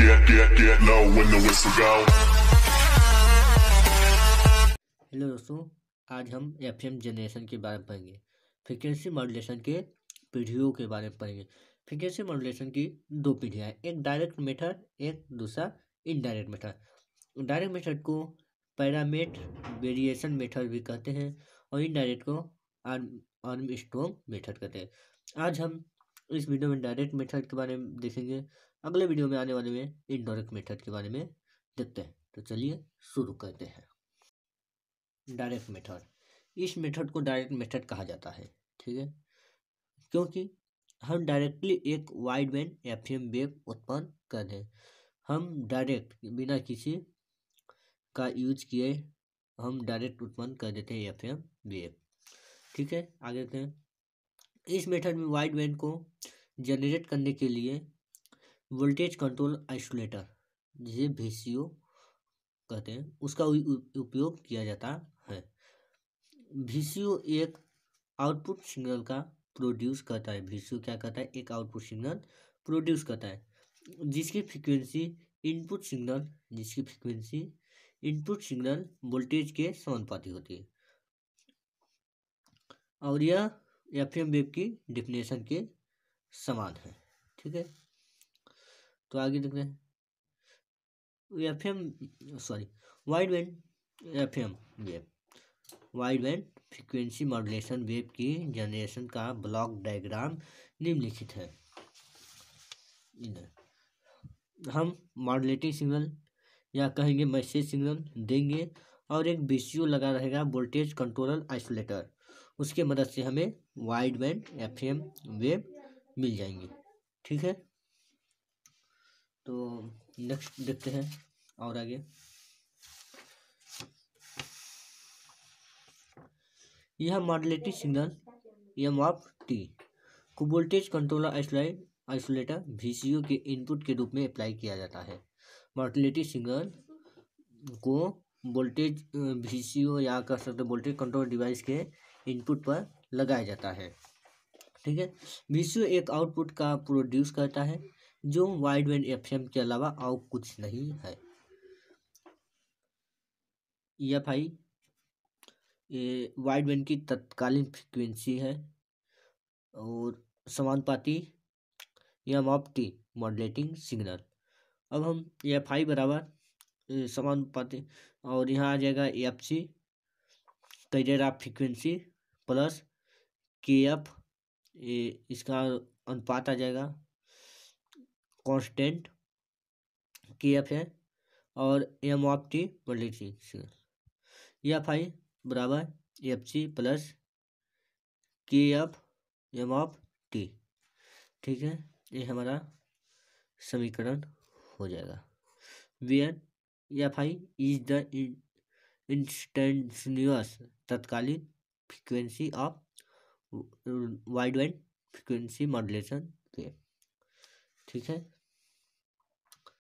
get, get, get low when the whistle go. Hello दोस्तों आज हम एफ एम जनरेशन के बारे में पढ़ेंगे फ्रिक्वेंसी मॉड्यूलेशन के पीढ़ियों के बारे में पढ़ेंगे फ्रिक्वेंसी मॉड्यूलेशन की दो पीढ़ियाँ एक डायरेक्ट मेथड एक दूसरा इनडायरेक्ट मेथड डायरेक्ट मेथड को पैरामेट वेरिएशन मेथड भी कहते हैं और इनडायरेक्ट को आर्म आर्म स्ट्रोंग मेथड कहते हैं आज हम इस वीडियो में डायरेक्ट मेथड के बारे में देखेंगे अगले वीडियो में आने वाले में इनडायरेक्ट मेथड के बारे में देखते हैं तो चलिए शुरू करते हैं डायरेक्ट मेथड इस मेथड को डायरेक्ट मेथड कहा जाता है ठीक है क्योंकि हम डायरेक्टली एक wide band F M wave उत्पन्न कर रहे हम डायरेक्ट बिना किसी का यूज किए हम डायरेक्ट उत्पन्न कर देते हैं एफ एम वेव ठीक है आगे देखते हैं इस मेथड में वाइड बैंड को जनरेट करने के लिए वोल्टेज कंट्रोल आइसोलेटर जिसे वी कहते हैं उसका उपयोग किया जाता है वी एक आउटपुट सिग्नल का प्रोड्यूस करता है वी क्या करता है एक आउटपुट सिग्नल प्रोड्यूस करता है जिसकी फ्रीक्वेंसी इनपुट सिग्नल जिसकी फ्रीक्वेंसी इनपुट सिग्नल वोल्टेज के समानुपाती होती है और यह एफ एम वेव की डिफिनेशन के समान है ठीक है तो आगे रहे हैं F M sorry wide band F M wave wide band frequency modulation wave की जनरेशन का ब्लॉक डायग्राम निम्नलिखित है हम मॉडलेटिंग सिग्नल या कहेंगे मैसेज सिग्नल देंगे और एक बी लगा रहेगा वोल्टेज कंट्रोलर आइसोलेटर उसके मदद से हमें वाइड बैंड एफ वेब मिल जाएंगे ठीक है तो नेक्स्ट देखते हैं और आगे यह modulating signal M of T को voltage controller isolate isolator VCO के इनपुट के रूप में अप्लाई किया जाता है मॉडलेटी सिग्नल को वोल्टेज वीसीओ या कर सकते वोल्टेज कंट्रोल डिवाइस के इनपुट पर लगाया जाता है ठीक है वीसीओ एक आउटपुट का प्रोड्यूस करता है जो वाइड बैंड एफ के अलावा और कुछ नहीं है ई एफ आई ये वाइड बैंड की तत्कालीन फ्रिक्वेंसी है और समानुपाती या मॉपटी मॉडलेटिंग सिग्नल अब हम एफ आई बराबर समानुपाती और यहाँ आ जाएगा F C carrier of frequency plus K F इसका अनुपात आ जाएगा कांस्टेंट के एफ है और M of T multiplication F I बराबर F C plus K F M of T ठीक है ये हमारा समीकरण हो जाएगा and F I is the instantaneous तत्कालीन frequency of wide wide frequency modulation के ठीक है